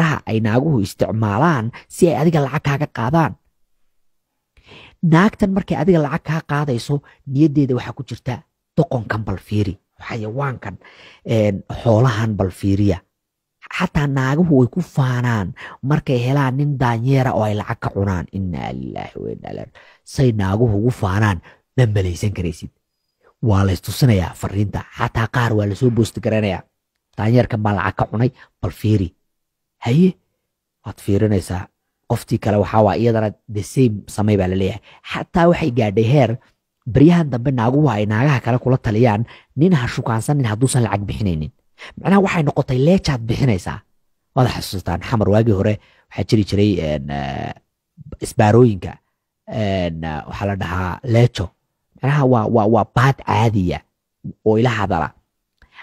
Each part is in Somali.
faraha ay naaguhu isticmaalaan si ay adiga lacag kaaga qaadaan naagtan markay adiga lacag kaa qaadayso niyaddeeda waxaa ku jirta doqonkan balfiiri xayawaankan xoolahan balfiiriya xataa naagahu way ku faanaan markay helaan nin daanyeera oo ay lacag ka cunaan inaa lilaahi wainaa say naaguhu ugu faanaan ma malaysan karaysid waa la fariinta xataa qaar waa lasoo boosti garanayaa daanyeerkan baa lacag ka cunay balfiiri haye waad fiirinaysaa qoftii kale waxaawaa iyadana the same samey baa laleeyahay xataa waxay gaadhay heer beryahan dambe naaguhu ay naagaha kale kula taliyaan nin ha shukaansanin hadduusan lacag bixinaynin macnaha waxay noqotay leejaad bixinaysaa waad xasuustaan xamar waagii hore waxaa jiri jiray isbaarooyinka waxaa la dhahaa leejo macnaha waa waa waa baad caadiya oo ila hadala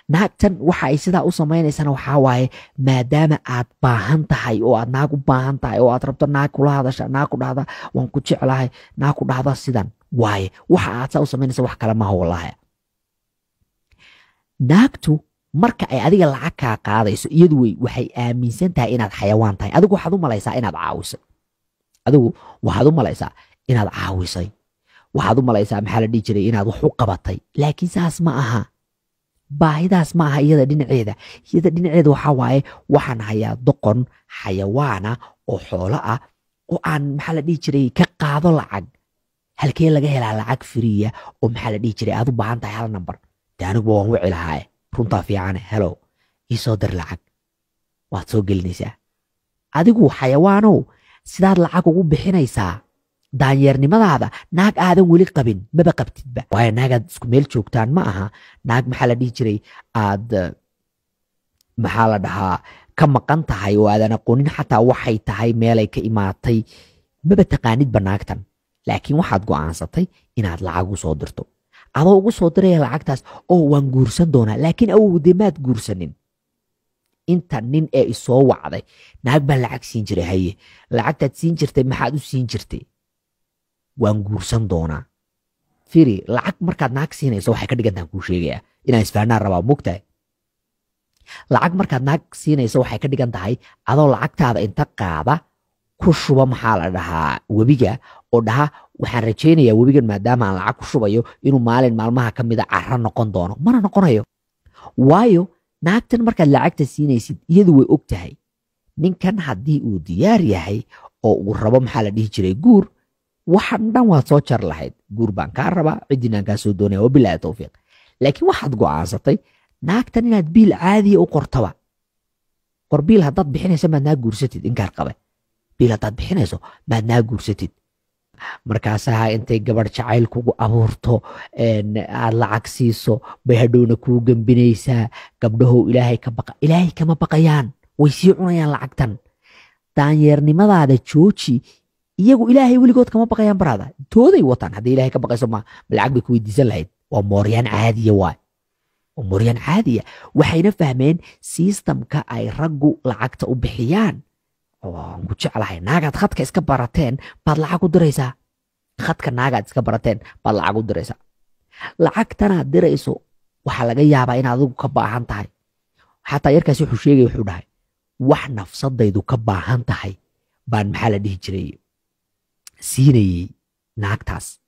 naagtan waxa ay sidaa u samaynaysana waxaa waaye maadaama aad baahan tahay oo aad naag u baahan tahay oo aad rabto naag kula hadasha naag ku dhahda waan ku jeclahay naag ku dhahda sidan waaye waxa aad saa u samaynaysa wax kale maha wallaahi naagtu marka ay adiga lacag kaa qaadayso iyadu wey waxay aaminsan tahay inaad xayawaan tahay adigu waxaad u malaysaa inaad caawisay adigu waxaad u malaysaa inaad caawisay waxaad u malaysaa maxaa la dhihi jiray inaad wax u qabatay laakiin saas ma aha baahidaas ma aha iyada dhinaceeda iyada dhinaceeda waxaa waaye waxaan hayaa doqon xayawaana oo xoolo ah oo aan maxaa la dhihi jiray ka qaado lacag halkee laga helaa lacag firiya oo maxaa la dhihi jiray aada u baahan tahay hal number de aniguba waan wici lahaaye runtaa fiicane helow ii soo dir lacag waad soo gelinaysaa adigu xayawaanow sidaad lacag ugu bixinaysaa daanyeernimadaada naag aadan weli qabin maba qabtidba waayo naagaad isku meel joogtaan ma aha naag maxaa la dhihi jiray aad eh, maxaa la dhahaa ka maqan tahay oo aadan aqoonin xataa waxay tahay meelay ka imaatay maba taqaanidba naagtan laakiin waxaad go'aansatay inaad lacag u soo dirto adoo ugu soo diraya lacagtaas oo waan guursan doonaa laakiin awowdee maad guursanin inta nin ee isoo wacday naag baa lacag siin jiray haye lacagtaad siin jirtay maxaad u siin jirtay waan guursan doonaa firi lacag markaad naag siinayso waxay ka dhigan kuu sheegayaa inaan isfahnaan rabaa mogtahay lacag markaad naag siinayso waxay ka dhigan tahay adoo lacagtaada inta qaada ku shuba maxaa la dhahaa webiga oo dhaha waxaan rajaynayaa webigan maadaama aan lacag ku shubayo inuu maalin maalmaha ka mida ah cara noqon doono mana noqonayo waayo naagtan markaad lacagta siinaysid iyadu way og tahay ninkan haddii uu diyaar yahay oo uu rabo maxaa la dhihi jiray guur waxaan dhan waad soo jar lahayd guur baan kaa rabaa ciddinaan kaa soo doonaya waa bilaahi towfiiq laakiin waxaad go'aansatay naagtan inaad biil caadiya u qortaba qor biil haddaad bixinaysa maad naa guursatid inkaar qabe biil haddaad bixinayso maad naa guursatid markaasaha intay gabadh jacayl kugu abuurto aad lacag siiso bay hadhowna kuu gembinaysaa gabdhahow ilaahay ka baqa ilaahay kama baqayaan way sii cunayaan lacagtan daanyeernimadaada jooji iyagu ilaahay weligood kama baqayaan baraada tooday wataan hadday ilahay ka baqayso ma lacag bay ku weydiisan lahayd waa mooryaan caadiya waay waa mooryaan caadiya waxayna fahmeen sistamka ay raggu lacagta u bixiyaan waan ku jeclahay naagaad khadka iska barateen baad lacag u diraysaa khadka naagaad iska barateen baad lacag u diraysaa lacagtanaad dirayso waxaa laga yaabaa inaad adigu ka baahan tahay xataa yarkaasi wuxuu sheegaya wuxuu dhahay wax nafsadaydu ka baahan tahay baan maxaa la dhihi jiray siinayey naagtaas